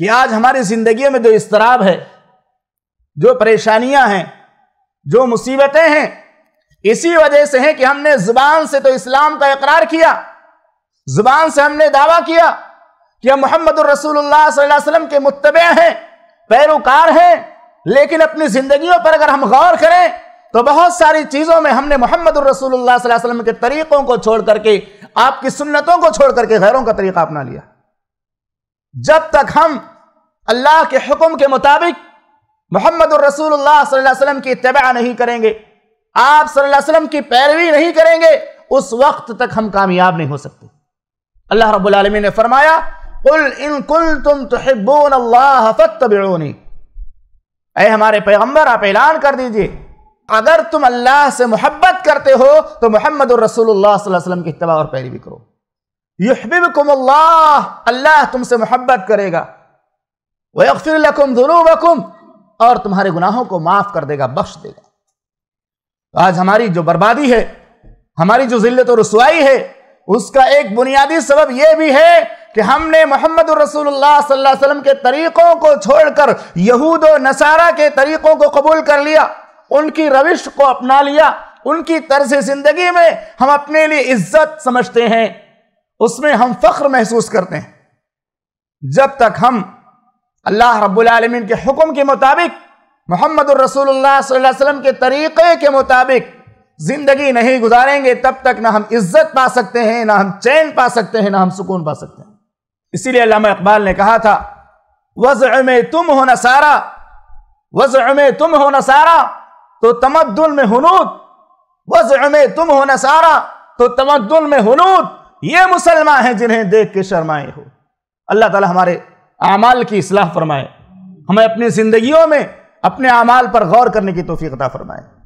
कि आज हमारी जिंदगी में जो इसतराब है जो परेशानियां हैं जो मुसीबतें हैं इसी वजह से हैं कि हमने जुबान से तो इस्लाम का इकरार किया जुबान से हमने दावा किया कि हम मोहम्मद वसल्लम के मुतबे हैं पैरोकार हैं लेकिन अपनी जिंदगियों पर अगर हम गौर करें तो बहुत सारी चीज़ों में हमने मोहम्मद वसल्लम के तरीक़ों को छोड़ करके आपकी सुन्नतों को छोड़ करके गैरों का तरीक़ा अपना लिया जब तक हम अल्लाह के हुक्म के मुताबिक मोहम्मद रसूलुल्लाह सल्लल्लाहु अलैहि वसल्लम की तबाह नहीं करेंगे आप सल्लल्लाहु अलैहि वसल्लम की पैरवी नहीं करेंगे उस वक्त तक हम कामयाब नहीं हो सकते अल्लाह रब्बुल आलमीन ने फरमाया कुल इन कुल तुम तहिब्बून अल्लाह फत्तबिऊनी अरे हमारे पैगंबर आप ऐलान कर दीजिए अगर तुम अल्लाह से मोहब्बत करते हो तो मोहम्मद रसूलुल्लाह सल्लल्लाहु अलैहि वसल्लम की तबाह और पैरवी करो युहबिबकुम अल्लाह तुमसे मोहब्बत करेगा वह अक्सर जुनूबकुम और तुम्हारे गुनाहों को माफ़ कर देगा बख्श देगा तो आज हमारी जो बर्बादी है हमारी जो जिल्लत और रसवाई है उसका एक बुनियादी सबब यह भी है कि हमने मोहम्मद रसूलुल्लाह वसल्लम के तरीक़ों को छोड़कर यहूद और नसारा के तरीक़ों को कबूल कर लिया उनकी रविश को अपना लिया उनकी तर्ज ज़िंदगी में हम अपने लिए इज्जत समझते हैं उसमें हम फ़ख्र महसूस करते हैं जब तक हम अल्लाह रब्लमिन के हुक्म के मुताबिक मोहम्मद वसल्लम के तरीक़े के मुताबिक ज़िंदगी नहीं गुजारेंगे तब तक ना हम इज़्ज़त पा सकते हैं ना हम चैन पा सकते हैं ना हम सुकून पा सकते हैं इसीलिए अलामा इकबाल ने कहा था वज़ में तुम हो सारा वज़ में तुम हो न सारा तो तमद्दुल में हनूत वज़ में तुम हो सारा तो तमद्दुल में हनूद ये मुसलमान हैं जिन्हें देख के शर्माए हो अल्लाह ताला हमारे अमाल की असलाह फरमाए हमें अपनी ज़िंदगियों में अपने अमाल पर गौर करने की तोफीकता फरमाए